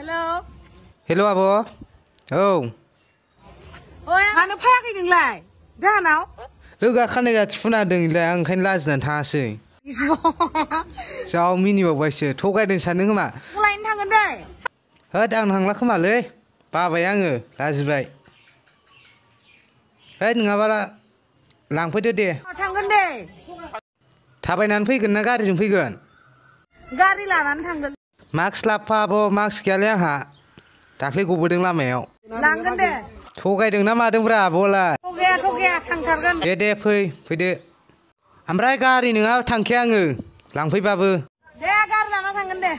Hello. Hello abo. À oh. Ôi, anh à, nó phát cái đừng lại. đã nào. Lúc gà khăn này gà phuna đừng lại anh khăn lát nàn tha sư. Sao mini bà bây sư. Thô cái đừng sẵn nữa mà. Lại anh thằng gần đây. Hết anh thằng lắc không mà lưới. Ba vậy anh ngờ. Lát gì vậy. Hết ngà bà là. Làng phơi đưa đi. Ờ, thằng gần đây. Thà bay nàn phơi gần nà gà thì chúng phơi gần. Gà đi là nàn thằng gần. ม็กซ์ลับพ่อแม็กซ์เกลี้ยงฮะตักลีกูบดึงละไม่เอนังกันเด้ทุกไอ้ดึงน้ำมาดึงบราบอลละทุกแก่ทุกแก่ทางทางกันเดี๋เด็ดยพี่พี่เดี๋ยอันไรก็อีหนึ่งเอาทางแข้งเออหลังพี่บ้าบือเดี๋กวการ์ลังก์ทางกันเด้